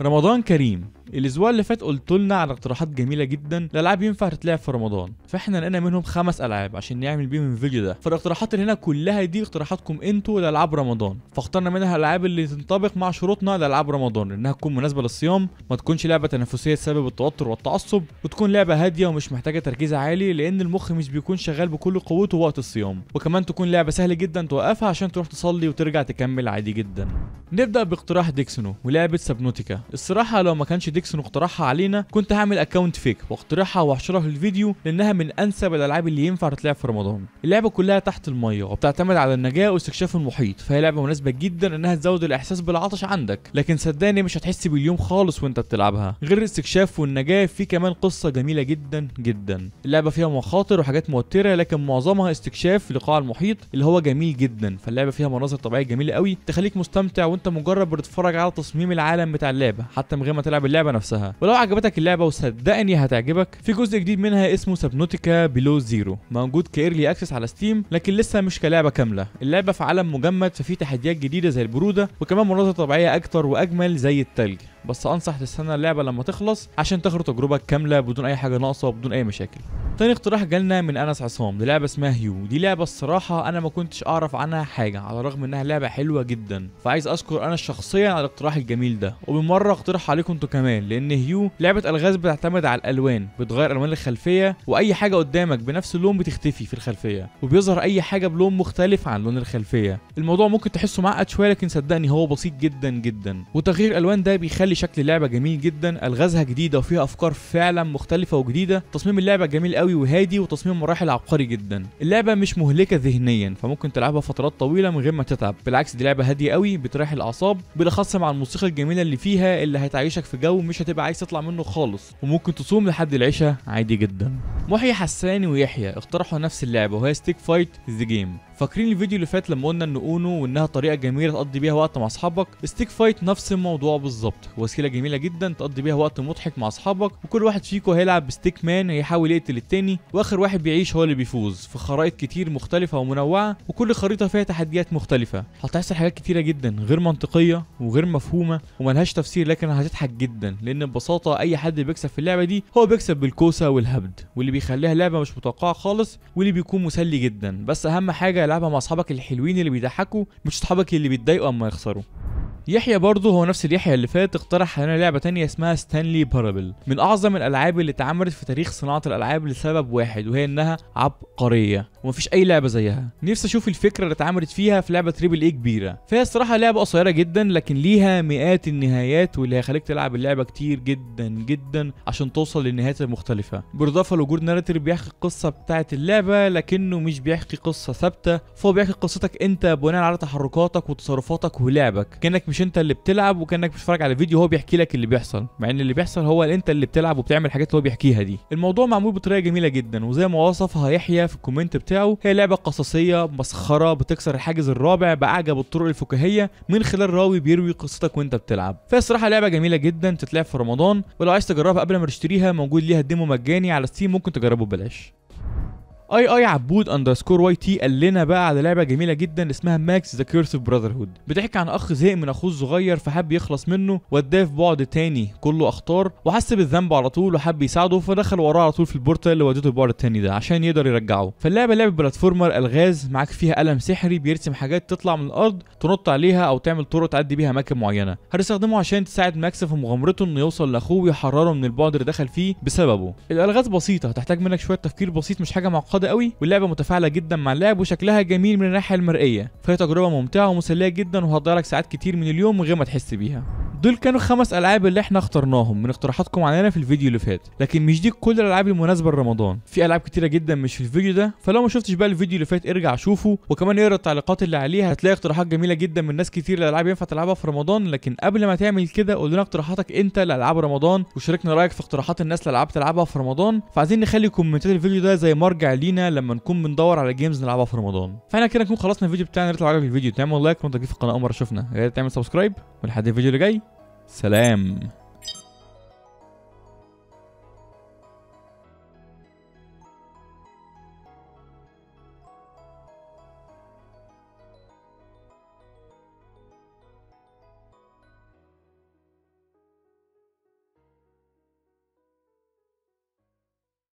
رمضان كريم الاسبوع اللي فات قلت لنا على اقتراحات جميله جدا لالعاب ينفع تتلعب في رمضان فاحنا لقينا منهم خمس العاب عشان نعمل بيهم الفيديو ده فالاقتراحات اللي هنا كلها دي اقتراحاتكم انتوا لالعاب رمضان فاخترنا منها الالعاب اللي تنطبق مع شروطنا لالعاب رمضان انها تكون مناسبه للصيام ما تكونش لعبه تنافسيه تسبب التوتر والتعصب وتكون لعبه هاديه ومش محتاجه تركيز عالي لان المخ مش بيكون شغال بكل قوته وقت الصيام وكمان تكون لعبه سهل جدا توقفها عشان تروح تصلي وترجع تكمل عادي جدا نبدا باقتراح ديكسنو ولعبه سبنوتيكا الصراحه لو ما كانش جاكسون واقترحها علينا كنت هعمل اكونت فيك واقترحها وهشرح الفيديو لانها من انسب الالعاب اللي ينفع تتلعب في رمضان اللعبه كلها تحت الميه وبتعتمد على النجاه واستكشاف المحيط فهي لعبه مناسبه جدا انها تزود الاحساس بالعطش عندك لكن صدقني مش هتحس باليوم خالص وانت بتلعبها غير الاستكشاف والنجاه في كمان قصه جميله جدا جدا اللعبه فيها مخاطر وحاجات موتره لكن معظمها استكشاف لقاع المحيط اللي هو جميل جدا فاللعبه فيها مناظر طبيعيه جميله قوي تخليك مستمتع وانت مجرد بتتفرج على تصميم العالم بتاع اللعبه حتى من غير ما تلعب اللعبه نفسها ولو عجبتك اللعبه وصدقني هتعجبك في جزء جديد منها اسمه سبنوتيكا بلو زيرو موجود كايرلي اكسس على ستيم لكن لسه مش كلعبه كامله اللعبه في عالم مجمد ففي تحديات جديده زي البروده وكمان مناظر طبيعيه اكتر واجمل زي التلج بس انصح تستنى اللعبه لما تخلص عشان تاخد تجربه كامله بدون اي حاجه ناقصه وبدون اي مشاكل تاني اقتراح جالنا من انس عصام دي لعبه اسمها هيو دي لعبه الصراحه انا ما كنتش اعرف عنها حاجه على الرغم انها لعبه حلوه جدا فعايز اشكر انا شخصيا على الاقتراح الجميل ده وبالمره اقترح عليكم انتوا كمان لان هيو لعبه الغاز بتعتمد على الالوان بتغير الوان الخلفيه واي حاجه قدامك بنفس اللون بتختفي في الخلفيه وبيظهر اي حاجه بلون مختلف عن لون الخلفيه الموضوع ممكن تحسه معقد شويه لكن صدقني هو بسيط جدا جدا وتغيير الالوان ده بيخلي شكل اللعبه جميل جدا الغازها جديده وفيها افكار فعلا مختلفه وجديده تصميم اللعبه جميل قوي قوي وهادي وتصميم مراحل عبقري جدا اللعبه مش مهلكه ذهنيا فممكن تلعبها فترات طويله من غير ما تتعب بالعكس دي لعبه هاديه قوي بتريح الاعصاب بالاخص مع الموسيقى الجميله اللي فيها اللي هتعيشك في جو مش هتبقى عايز تطلع منه خالص وممكن تصوم لحد العشاء عادي جدا محي حسان ويحيى اقترحوا نفس اللعبه وهي ستيك فايت ذا جيم فاكرين الفيديو اللي فات لما قلنا ان اونو وانها طريقه جميله تقضي بيها وقت مع اصحابك ستيك فايت نفس الموضوع بالظبط وسيله جميله جدا تقضي بيها وقت مضحك مع اصحابك وكل واحد فيكم هيلعب بستيك مان هيحاول يقتل التاني واخر واحد بيعيش هو اللي بيفوز في خرائط كتير مختلفه ومنوعه وكل خريطه فيها تحديات مختلفه هتحصل حاجات كتيره جدا غير منطقيه وغير مفهومه وملهاش تفسير لكن هتضحك جدا لان ببساطه اي حد بيكسب في اللعبه دي هو بيكسب بالكوسه والهبد واللي بيخليها لعبه مش متوقعه خالص واللي بيكون مسلي جدا بس اهم حاجه العبها مع اصحابك الحلوين اللي بيضحكوا مش اصحابك اللي بيتضايقوا اما يخسروا يحيى برضه هو نفس اليحيى اللي فات اقترح علينا لعبه تانية اسمها ستانلي بارابل من اعظم الالعاب اللي اتعملت في تاريخ صناعه الالعاب لسبب واحد وهي انها عبقريه ومفيش اي لعبه زيها نفسي اشوف الفكره اللي اتعملت فيها في لعبه تريبل اي كبيره فهي الصراحه لعبه قصيره جدا لكن ليها مئات النهايات واللي هيخليك تلعب اللعبه كتير جدا جدا عشان توصل للنهايات المختلفه بالاضافه لوجود ناريتور بيحكي القصه بتاعه اللعبه لكنه مش بيحكي قصه ثابته فهو بيحكي قصتك انت بناء على تحركاتك وتصرفاتك ولعبك كانك مش انت اللي بتلعب وكانك بتتفرج على فيديو هو بيحكي لك اللي بيحصل مع ان اللي بيحصل هو انت اللي بتلعب وبتعمل الحاجات اللي هو بيحكيها دي الموضوع معمول بطريقه جميله جدا وزي ما وصفها يحيى في الكومنت بتاعه هي لعبه قصصيه مسخره بتكسر الحاجز الرابع باعجب الطرق الفكاهيه من خلال راوي بيروي قصتك وانت بتلعب فهي الصراحه لعبه جميله جدا تتلعب في رمضان ولو عايز تجربها قبل ما تشتريها موجود ليها ديمو مجاني على ستيم ممكن تجربه ببلاش اي اي عبود اندرسكور واي تي قال لنا بقى على لعبه جميله جدا اسمها ماكس ذا كيرس اوف براذر هود بتحكي عن اخ زهق من اخوه الصغير فحب يخلص منه واداه في بعد تاني كله اخطار وحس بالذنب على طول وحب يساعده فدخل وراه على طول في البورتال اللي وديته البعد التاني ده عشان يقدر يرجعه فاللعبه لعبه بلاتفورمر الغاز معاك فيها قلم سحري بيرسم حاجات تطلع من الارض تنط عليها او تعمل طرق تعدي بيها اماكن معينه هتستخدمه عشان تساعد ماكس في مغامرته انه يوصل لاخوه ويحرره من البعد اللي دخل فيه بسببه الالغاز بسيطه هتحتاج منك شويه تفكير بسيط مش حاجه معقده معقده قوي واللعبه متفاعله جدا مع اللعب وشكلها جميل من الناحيه المرئيه فهي تجربه ممتعه ومسليه جدا وهتضيع لك ساعات كتير من اليوم من غير ما تحس بيها دول كانوا خمس العاب اللي احنا اخترناهم من اقتراحاتكم علينا في الفيديو اللي فات لكن مش دي كل الالعاب المناسبه لرمضان في العاب كتيره جدا مش في الفيديو ده فلو ما شفتش بقى الفيديو اللي فات ارجع شوفه وكمان اقرا التعليقات اللي عليها هتلاقي اقتراحات جميله جدا من ناس كتير للالعاب ينفع تلعبها في رمضان لكن قبل ما تعمل كده قول لنا اقتراحاتك انت لالعاب رمضان وشاركنا رايك في اقتراحات الناس لالعاب تلعبها في رمضان فعايزين نخلي كومنتات الفيديو ده زي مرجع لينا لما نكون بندور على جيمز نلعبها في رمضان فاحنا كده نكون خلصنا الفيديو بتاعنا لو عجبك الفيديو تعمل لايك وانت في القناه اول مره شفنا يا ريت تعمل سبسكرايب ولحد الفيديو اللي جاي سلام